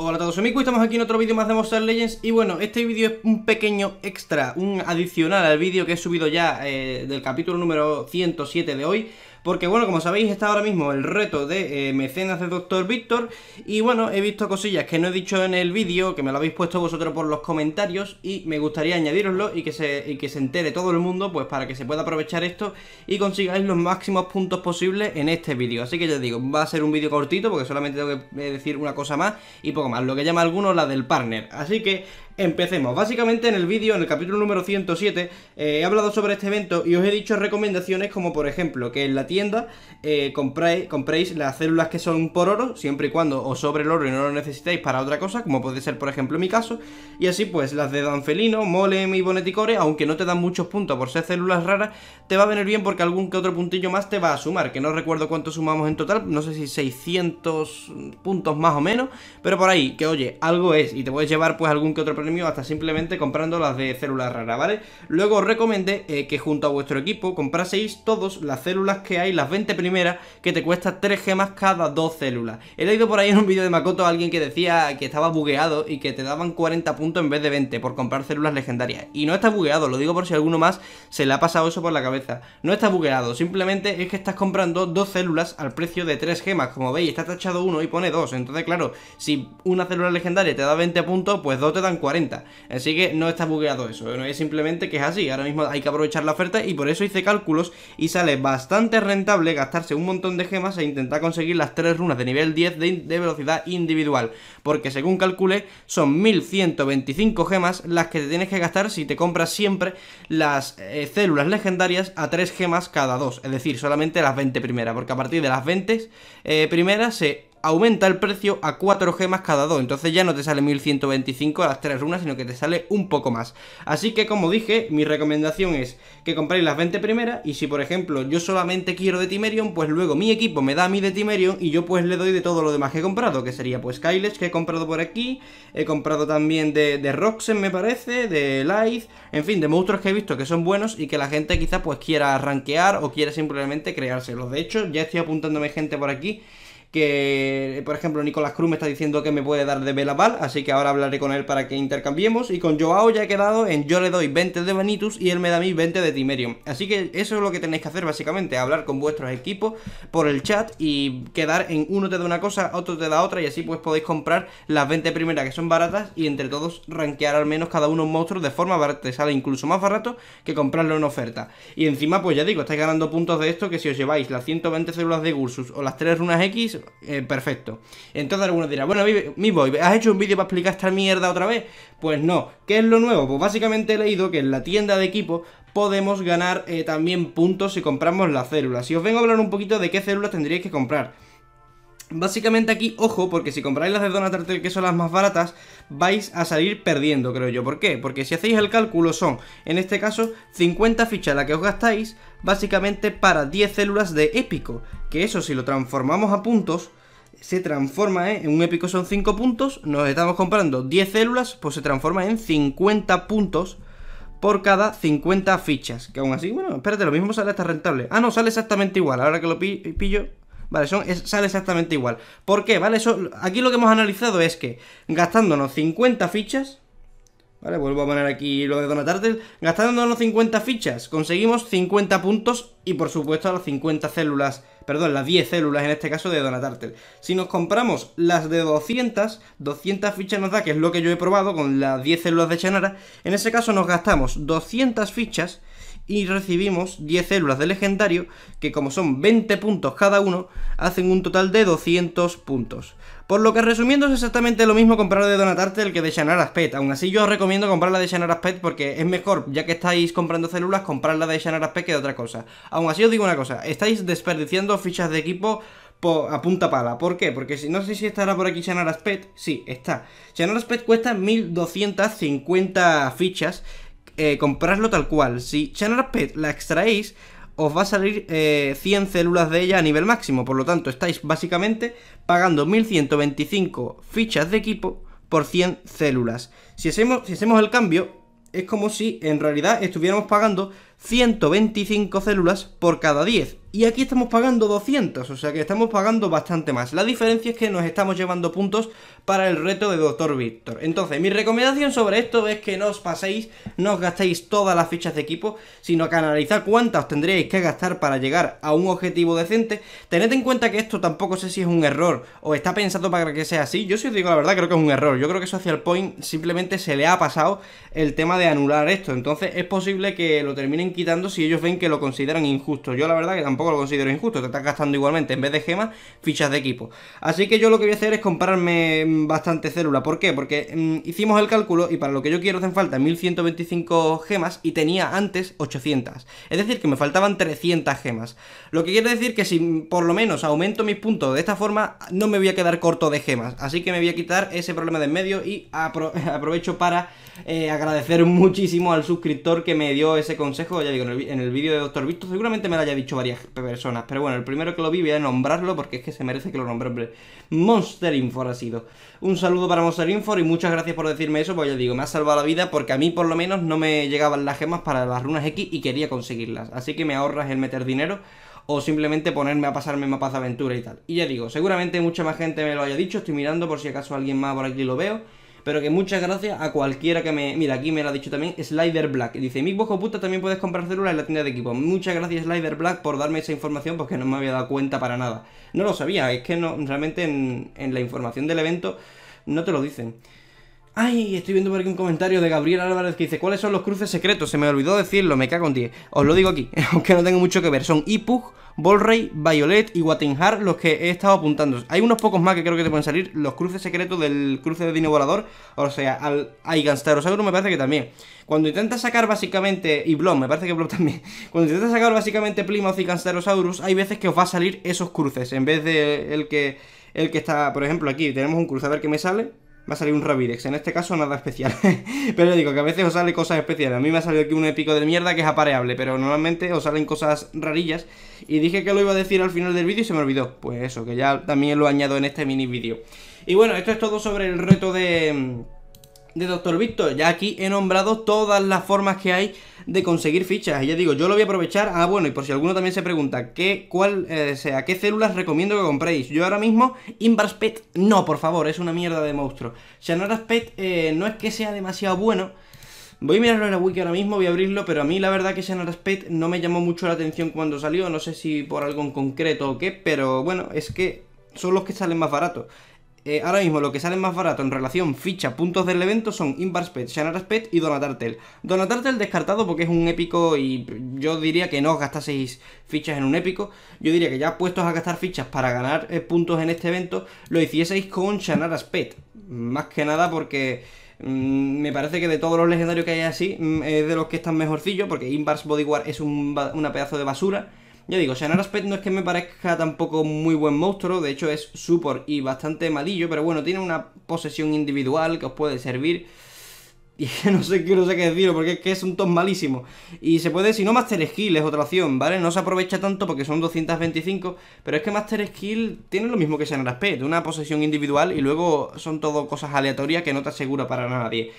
Hola a todos, soy Miku estamos aquí en otro vídeo más de Monster Legends Y bueno, este vídeo es un pequeño extra, un adicional al vídeo que he subido ya eh, del capítulo número 107 de hoy porque bueno, como sabéis, está ahora mismo el reto de eh, mecenas de Doctor Víctor. Y bueno, he visto cosillas que no he dicho en el vídeo, que me lo habéis puesto vosotros por los comentarios. Y me gustaría añadiroslo y que se, que se entere todo el mundo, pues para que se pueda aprovechar esto y consigáis los máximos puntos posibles en este vídeo. Así que ya os digo, va a ser un vídeo cortito porque solamente tengo que eh, decir una cosa más y poco más. Lo que llama algunos la del partner. Así que empecemos. Básicamente en el vídeo, en el capítulo número 107, eh, he hablado sobre este evento y os he dicho recomendaciones como por ejemplo que en la tienda eh, compréis, las células que son por oro, siempre y cuando os sobre el oro y no lo necesitéis para otra cosa, como puede ser por ejemplo mi caso, y así pues las de Danfelino, Molem y Boneticore, aunque no te dan muchos puntos por ser células raras, te va a venir bien porque algún que otro puntillo más te va a sumar, que no recuerdo cuánto sumamos en total, no sé si 600 puntos más o menos, pero por ahí, que oye, algo es y te puedes llevar pues algún que otro hasta simplemente comprando las de células raras, ¿vale? Luego os recomendé eh, que junto a vuestro equipo compraseis todos las células que hay, las 20 primeras, que te cuesta 3 gemas cada 2 células. He leído por ahí en un vídeo de Makoto a alguien que decía que estaba bugueado y que te daban 40 puntos en vez de 20 por comprar células legendarias. Y no está bugueado, lo digo por si alguno más se le ha pasado eso por la cabeza. No está bugueado, simplemente es que estás comprando dos células al precio de 3 gemas. Como veis, está tachado uno y pone dos. Entonces, claro, si una célula legendaria te da 20 puntos, pues dos te dan 40. Así que no está bugueado eso, es simplemente que es así. Ahora mismo hay que aprovechar la oferta y por eso hice cálculos y sale bastante rentable gastarse un montón de gemas e intentar conseguir las 3 runas de nivel 10 de, velocidad individual. Porque según calcule, son 1125 gemas las que te tienes que gastar si te compras siempre las eh, células legendarias a 3 gemas cada 2 Es decir, solamente las 20 primeras, porque a partir de las 20 eh, primeras se aumenta el precio a 4 gemas cada 2. Entonces ya no te sale 1125 a las 3 runas, sino que te sale un poco más. Así que como dije, mi recomendación es que compréis las 20 primeras y si por ejemplo yo solamente quiero de Timerion, pues luego mi equipo me da a mí de Timerion y yo pues le doy de todo lo demás que he comprado, que sería pues Kyles, que he comprado por aquí, he comprado también de, Roxen me parece, de Light, en fin, de monstruos que he visto que son buenos y que la gente quizá pues quiera rankear o quiera simplemente creárselos. De hecho, ya estoy apuntándome gente por aquí que por ejemplo Nicolás Cruz me está diciendo que me puede dar de Val así que ahora hablaré con él para que intercambiemos. Y con Joao ya he quedado en yo le doy 20 de Vanitus y él me da mis 20 de Timerium. Así que eso es lo que tenéis que hacer básicamente, hablar con vuestros equipos por el chat y quedar en uno te da una cosa, otro te da otra y así pues podéis comprar las 20 primeras que son baratas y entre todos rankear al menos cada uno un monstruo de forma barata, te sale incluso más barato que comprarlo en oferta. Y encima pues ya digo, estáis ganando puntos de esto que si os lleváis las 120 células de Gursus o las 3 runas X eh, perfecto. Entonces algunos dirán, bueno, mi boy, ¿has hecho un vídeo para explicar esta mierda otra vez? Pues no. ¿Qué es lo nuevo? Pues básicamente he leído que en la tienda de equipo podemos ganar eh, también puntos si compramos las células. si os vengo a hablar un poquito de qué células tendríais que comprar. Básicamente aquí, ojo, porque si compráis las de Dona que son las más baratas, vais a salir perdiendo, creo yo. ¿Por qué? Porque si hacéis el cálculo son, en este caso, 50 fichas las que os gastáis, básicamente para 10 células de épico. Que eso, si lo transformamos a puntos, se transforma ¿eh? en un épico son 5 puntos, nos estamos comprando 10 células, pues se transforma en 50 puntos por cada 50 fichas. Que aún así, bueno, espérate, lo mismo sale hasta rentable. Ah, no, sale exactamente igual, ahora que lo pillo, Vale, sale exactamente igual. ¿Por qué? Vale, eso, aquí lo que hemos analizado es que gastándonos 50 fichas, vale, vuelvo a poner aquí lo de Donatartel, gastándonos 50 fichas conseguimos 50 puntos y por supuesto las 50 células, perdón, las 10 células en este caso de Donatartel. Si nos compramos las de 200, 200 fichas nos da, que es lo que yo he probado con las 10 células de Chanara, en ese caso nos gastamos 200 fichas y recibimos 10 células de legendario que como son 20 puntos cada uno hacen un total de 200 puntos. Por lo que resumiendo es exactamente lo mismo comprar de el que de Shannara's Pet. Aún así yo os recomiendo comprar la de Shannara's Pet porque es mejor, ya que estáis comprando células, comprar la de Shannara's Pet que de otra cosa. Aún así os digo una cosa, estáis desperdiciando fichas de equipo a punta pala. ¿Por qué? Porque si, no sé si estará por aquí Shannara's Pet. Sí, está. Shannara's Pet cuesta 1250 fichas eh, comprarlo tal cual. Si channel Pet la extraéis, os va a salir 100 eh, células de ella a nivel máximo. Por lo tanto, estáis básicamente pagando 1125 fichas de equipo por 100 células. Si hacemos, si hacemos el cambio, es como si en realidad estuviéramos pagando 125 células por cada 10 y aquí estamos pagando 200, o sea que estamos pagando bastante más. La diferencia es que nos estamos llevando puntos para el reto de Dr. Víctor. Entonces, mi recomendación sobre esto es que no os paséis, no os gastéis todas las fichas de equipo, sino que analizad cuántas tendréis que gastar para llegar a un objetivo decente. Tened en cuenta que esto tampoco sé si es un error o está pensado para que sea así. Yo sí os digo la verdad creo que es un error. Yo creo que Social Point simplemente se le ha pasado el tema de anular esto. Entonces es posible que lo terminen quitando si ellos ven que lo consideran injusto. Yo la verdad que tampoco lo considero injusto, te estás gastando igualmente, en vez de gemas, fichas de equipo. Así que yo lo que voy a hacer es comprarme mm, bastante célula, ¿por qué? Porque mm, hicimos el cálculo y para lo que yo quiero hacen falta 1125 gemas y tenía antes 800. Es decir, que me faltaban 300 gemas. Lo que quiere decir que si mm, por lo menos aumento mis puntos de esta forma, no me voy a quedar corto de gemas. Así que me voy a quitar ese problema de en medio y aprovecho para eh, agradecer muchísimo al suscriptor que me dio ese consejo. Ya digo, en el, vídeo de Doctor Visto seguramente me lo haya dicho varias personas. Pero bueno, el primero que lo vi voy a nombrarlo porque es que se merece que lo nombre. Monster Infor ha sido. Un saludo para Monster Infor y muchas gracias por decirme eso, pues ya digo, me ha salvado la vida porque a mí por lo menos no me llegaban las gemas para las runas X y quería conseguirlas. Así que me ahorras el meter dinero o simplemente ponerme a pasarme mapas de aventura y tal. Y ya digo, seguramente mucha más gente me lo haya dicho, estoy mirando por si acaso alguien más por aquí lo veo. Pero que muchas gracias a cualquiera que me... Mira, aquí me lo ha dicho también Slider Black. Dice, mi hijo puta también puedes comprar células en la tienda de equipo. Muchas gracias Slider Black por darme esa información porque no me había dado cuenta para nada. No lo sabía, es que no realmente en, la información del evento no te lo dicen. Ay, estoy viendo por aquí un comentario de Gabriel Álvarez que dice ¿Cuáles son los cruces secretos? Se me olvidó decirlo, me cago en ti. Os lo digo aquí, aunque no tengo mucho que ver. Son IPUG, e Volray, Violet y Watinjar, los que he estado apuntando. Hay unos pocos más que creo que te pueden salir. Los cruces secretos del cruce de Dino Volador, o sea, al Igansterosaurus me parece que también. Cuando intenta sacar básicamente, y Blob, me parece que Blob también, cuando intentas sacar básicamente Plymouth y Ganstarosaurus, hay veces que os va a salir esos cruces en vez de el que, el que está, por ejemplo, aquí tenemos un cruce, a ver qué me sale me ha salido un Ravirex. En este caso nada especial. pero digo que a veces os sale cosas especiales. A mí me ha salido aquí un épico de mierda que es apareable. Pero normalmente os salen cosas rarillas. Y dije que lo iba a decir al final del vídeo y se me olvidó. Pues eso, que ya también lo añado en este mini vídeo. Y bueno, esto es todo sobre el reto de de Doctor Víctor. Ya aquí he nombrado todas las formas que hay de conseguir fichas. Y ya digo, yo lo voy a aprovechar. Ah, bueno, y por si alguno también se pregunta, ¿qué, cuál, eh, sea, ¿qué células recomiendo que compréis? Yo ahora mismo, Pet, no, por favor, es una mierda de monstruo. Shannara Pet eh, no es que sea demasiado bueno. Voy a mirarlo en la wiki ahora mismo, voy a abrirlo, pero a mí la verdad que Shannara's no me llamó mucho la atención cuando salió, no sé si por algo en concreto o qué, pero bueno, es que son los que salen más baratos. Eh, ahora mismo lo que sale más barato en relación ficha puntos del evento son Shannara Pet y Donatartel. Donatartel descartado porque es un épico y yo diría que no gastaseis fichas en un épico. Yo diría que ya puestos a gastar fichas para ganar eh, puntos en este evento, lo hicieseis con Pet. Más que nada porque mm, me parece que de todos los legendarios que hay así, mm, es de los que están mejorcillos porque Invar's Bodyguard es un, una pedazo de basura. Ya digo, Shannara Pet no es que me parezca tampoco muy buen monstruo, de hecho es super y bastante malillo, pero bueno, tiene una posesión individual que os puede servir. Y que no sé, no sé qué decirlo, porque es que es un ton malísimo. Y se puede, si no, Master Skill es otra opción, ¿vale? No se aprovecha tanto porque son 225, pero es que Master Skill tiene lo mismo que Shannara Pet, una posesión individual y luego son todo cosas aleatorias que no te asegura para nadie.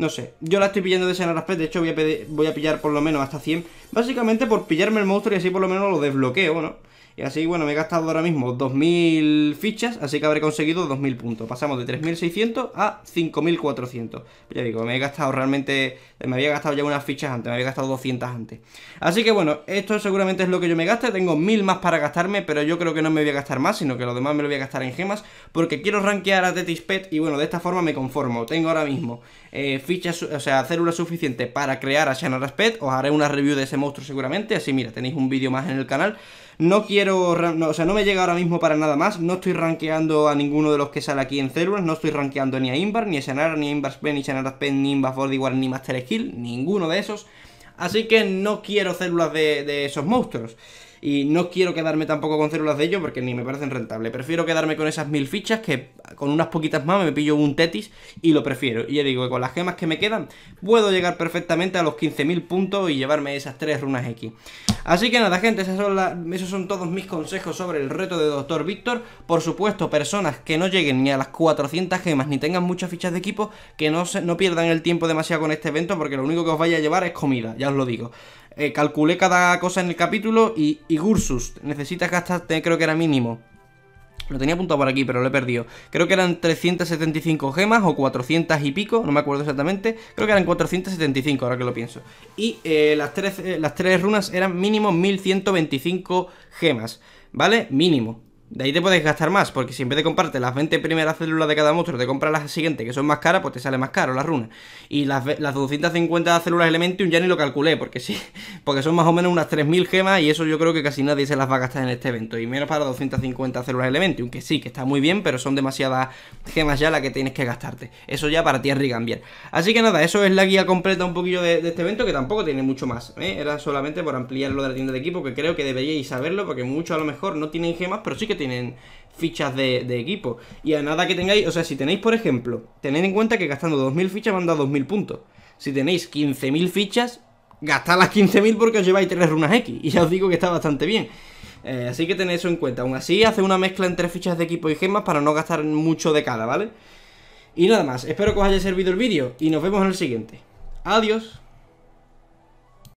No sé, yo la estoy pillando de ese raspet, de hecho voy a, voy a pillar por lo menos hasta 100 Básicamente por pillarme el monstruo y así por lo menos lo desbloqueo, ¿no? Y así, bueno, me he gastado ahora mismo 2.000 fichas, así que habré conseguido 2.000 puntos. Pasamos de 3.600 a 5.400. Pues ya digo, me he gastado realmente, me había gastado ya unas fichas antes, me había gastado 200 antes. Así que bueno, esto seguramente es lo que yo me gaste. Tengo 1.000 más para gastarme, pero yo creo que no me voy a gastar más, sino que lo demás me lo voy a gastar en gemas, porque quiero rankear a Tetis Pet y bueno, de esta forma me conformo. Tengo ahora mismo eh, fichas, o sea, células suficientes para crear a Shannara Pet. Os haré una review de ese monstruo seguramente, así mira, tenéis un vídeo más en el canal. No quiero, o sea, no me llega ahora mismo para nada más. No estoy rankeando a ninguno de los que sale aquí en células. No estoy rankeando ni a Invar, ni a Senara, ni a Invar spen ni Senara Pen, ni Invar Bodyguard, ni Master Skill. Ninguno de esos. Así que no quiero células de, de esos monstruos y no quiero quedarme tampoco con células de ellos porque ni me parecen rentables. Prefiero quedarme con esas mil fichas que con unas poquitas más me pillo un Tetis y lo prefiero. Y ya digo que con las gemas que me quedan puedo llegar perfectamente a los 15.000 puntos y llevarme esas tres runas X. Así que nada, gente, son esos son todos mis consejos sobre el reto de Doctor Víctor. Por supuesto, personas que no lleguen ni a las 400 gemas ni tengan muchas fichas de equipo, que no, no pierdan el tiempo demasiado con este evento porque lo único que os vaya a llevar es comida, ya os lo digo. Eh, calculé cada cosa en el capítulo y, Gursus, necesitas gastarte, creo que era mínimo. Lo tenía apuntado por aquí, pero lo he perdido. Creo que eran 375 gemas o 400 y pico, no me acuerdo exactamente. Creo que eran 475, ahora que lo pienso. Y eh, las, tres, eh, las tres runas eran mínimo 1125 gemas, ¿vale? Mínimo. De ahí te puedes gastar más, porque si en vez de comprarte las 20 primeras células de cada monstruo, te compras las siguientes, que son más caras, pues te sale más caro la runa. Y las, las 250 células Elementium ya ni lo calculé, porque sí, porque son más o menos unas 3.000 gemas y eso yo creo que casi nadie se las va a gastar en este evento. Y menos para 250 células Elementium, que sí, que está muy bien, pero son demasiadas gemas ya las que tienes que gastarte. Eso ya para ti es bien. Así que nada, eso es la guía completa un poquillo de, este evento, que tampoco tiene mucho más. ¿eh? Era solamente por ampliar lo de la tienda de equipo, que creo que deberíais saberlo, porque muchos a lo mejor no tienen gemas, pero sí que tienen fichas de, equipo. Y a nada que tengáis, o sea, si tenéis, por ejemplo, tened en cuenta que gastando 2.000 fichas van a dar 2.000 puntos. Si tenéis 15.000 fichas, gastad las 15.000 porque os lleváis 3 runas X. Y ya os digo que está bastante bien. Eh, así que tened eso en cuenta. Aún así, hace una mezcla entre fichas de equipo y gemas para no gastar mucho de cada, ¿vale? Y nada más, espero que os haya servido el vídeo y nos vemos en el siguiente. Adiós.